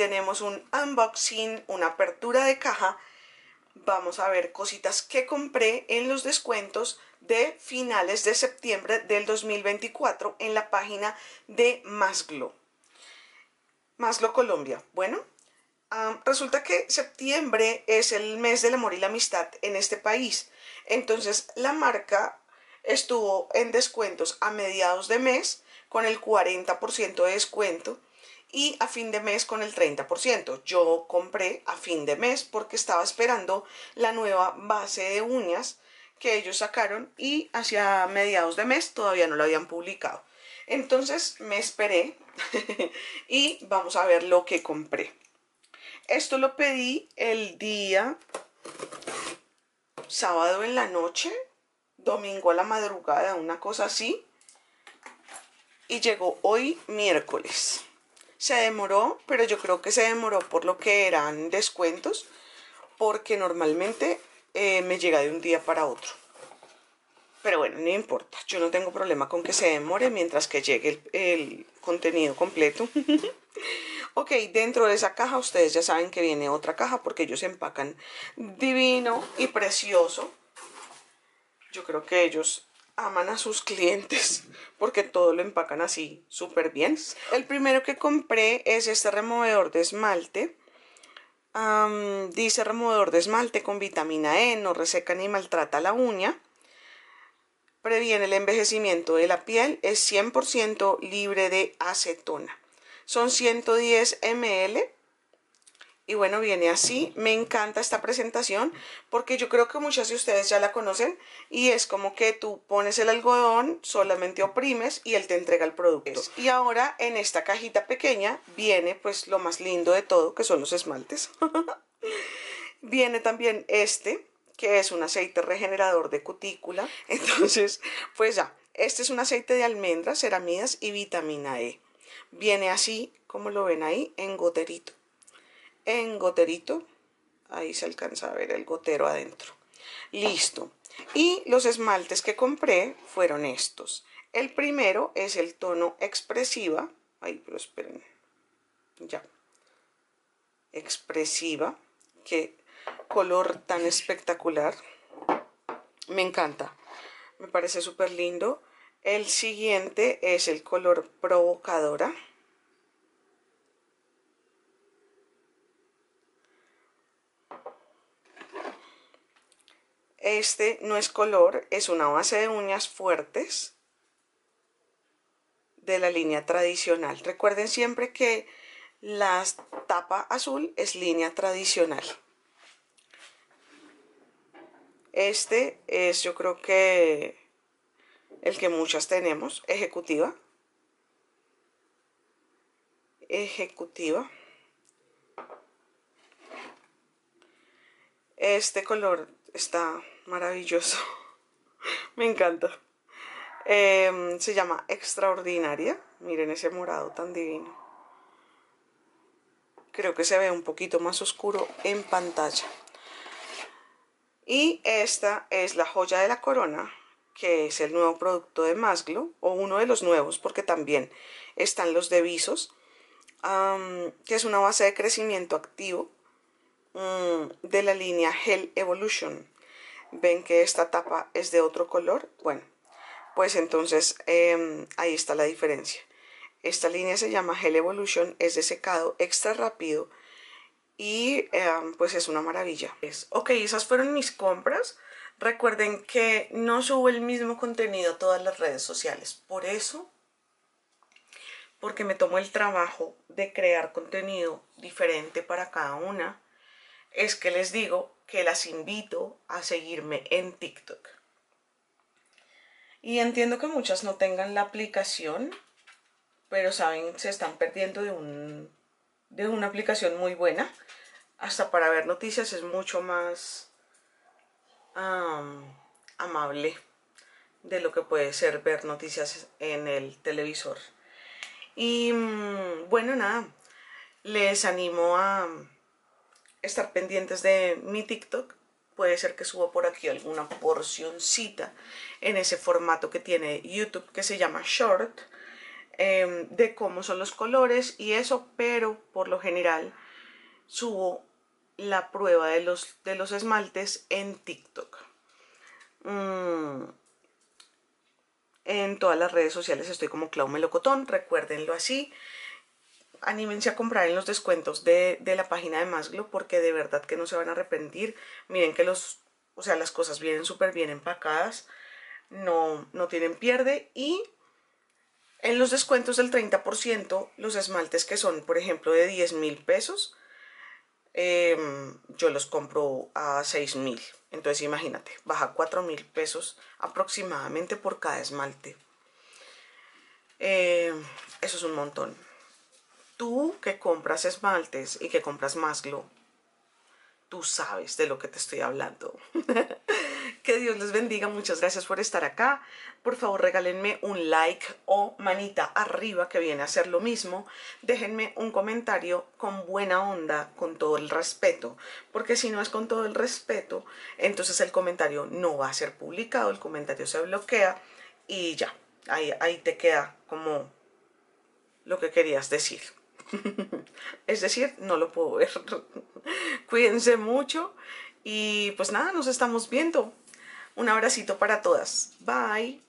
tenemos un unboxing, una apertura de caja. Vamos a ver cositas que compré en los descuentos de finales de septiembre del 2024 en la página de Masglo. maslow Colombia. Bueno, ah, resulta que septiembre es el mes del amor y la amistad en este país. Entonces la marca estuvo en descuentos a mediados de mes con el 40% de descuento y a fin de mes con el 30%. Yo compré a fin de mes porque estaba esperando la nueva base de uñas que ellos sacaron y hacia mediados de mes todavía no la habían publicado. Entonces me esperé y vamos a ver lo que compré. Esto lo pedí el día sábado en la noche, domingo a la madrugada, una cosa así. Y llegó hoy miércoles. Se demoró, pero yo creo que se demoró por lo que eran descuentos, porque normalmente eh, me llega de un día para otro. Pero bueno, no importa, yo no tengo problema con que se demore mientras que llegue el, el contenido completo. ok, dentro de esa caja ustedes ya saben que viene otra caja porque ellos empacan divino y precioso. Yo creo que ellos aman a sus clientes porque todo lo empacan así súper bien. El primero que compré es este removedor de esmalte. dice removedor de esmalte con vitamina E, no reseca ni maltrata la uña. Previene el envejecimiento de la piel, es 100% libre de acetona. Son 110 ml y bueno, viene así. Me encanta esta presentación porque yo creo que muchas de ustedes ya la conocen y es como que tú pones el algodón, solamente oprimes y él te entrega el producto. Y ahora en esta cajita pequeña viene pues lo más lindo de todo que son los esmaltes. viene también este que es un aceite regenerador de cutícula. Entonces, pues ya, este es un aceite de almendras, ceramidas y vitamina E. Viene así, como lo ven ahí, en goterito en goterito. Ahí se alcanza a ver el gotero adentro. Listo. Y los esmaltes que compré fueron estos. El primero es el tono expresiva. Ahí, pero esperen. Ya. Expresiva. Qué color tan espectacular. Me encanta. Me parece súper lindo. El siguiente es el color provocadora. Este no es color, es una base de uñas fuertes de la línea tradicional. Recuerden siempre que la tapa azul es línea tradicional. Este es yo creo que el que muchas tenemos, ejecutiva. Ejecutiva. Este color está maravilloso. Me encanta. Em, se llama Extraordinaria. Miren ese morado tan divino. Creo que se ve un poquito más oscuro en pantalla. Y esta es la joya de la corona, que es el nuevo producto de Masglo, o uno de los nuevos, porque también están los de Visos, que es una base de crecimiento activo Mm, de la línea Hell Evolution ven que esta tapa es de otro color, bueno, pues entonces em, ahí está la diferencia. Esta línea se llama Gel Evolution, es de secado extra rápido y em, pues es una maravilla. Ok, esas fueron mis compras. Recuerden que no subo el mismo contenido a todas las redes sociales, por eso, porque me tomo el trabajo de crear contenido diferente para cada una es que les digo que las invito a seguirme en TikTok. Y entiendo que muchas no tengan la aplicación, pero saben, se están perdiendo de, un, de una aplicación muy buena. Hasta para ver noticias es mucho más amable de lo que puede ser ver noticias en el televisor. Y mm, bueno, nada, les animo a estar pendientes de mi TikTok. Puede ser que suba por aquí alguna porcioncita en ese formato que tiene YouTube que se llama Short, em, de cómo son los colores y eso, pero por lo general subo la prueba de los, de los esmaltes en TikTok. Mm. En todas las redes sociales estoy como Clau Melocotón, recuérdenlo así anímense a comprar en los descuentos de, la página de Maslow porque de verdad que no se van a arrepentir. Miren que los, o sea, las cosas vienen súper bien empacadas, no, no tienen pierde y en los descuentos del 30% los esmaltes que son, por ejemplo, de 10 mil pesos, em, yo los compro a 6 mil. Entonces imagínate, baja 4 mil pesos aproximadamente por cada esmalte. Em, eso es un montón. Tú que compras esmaltes y que compras más glow, tú sabes de lo que te estoy hablando. que Dios les bendiga, muchas gracias por estar acá. Por favor, regálenme un like o manita arriba que viene a hacer lo mismo. Déjenme un comentario con buena onda, con todo el respeto, porque si no es con todo el respeto, entonces el comentario no va a ser publicado, el comentario se bloquea y ya, ahí te queda como lo que querías decir. es decir, no lo puedo ver. Cuídense mucho y pues nada, nos estamos viendo. Un abracito para todas. Bye.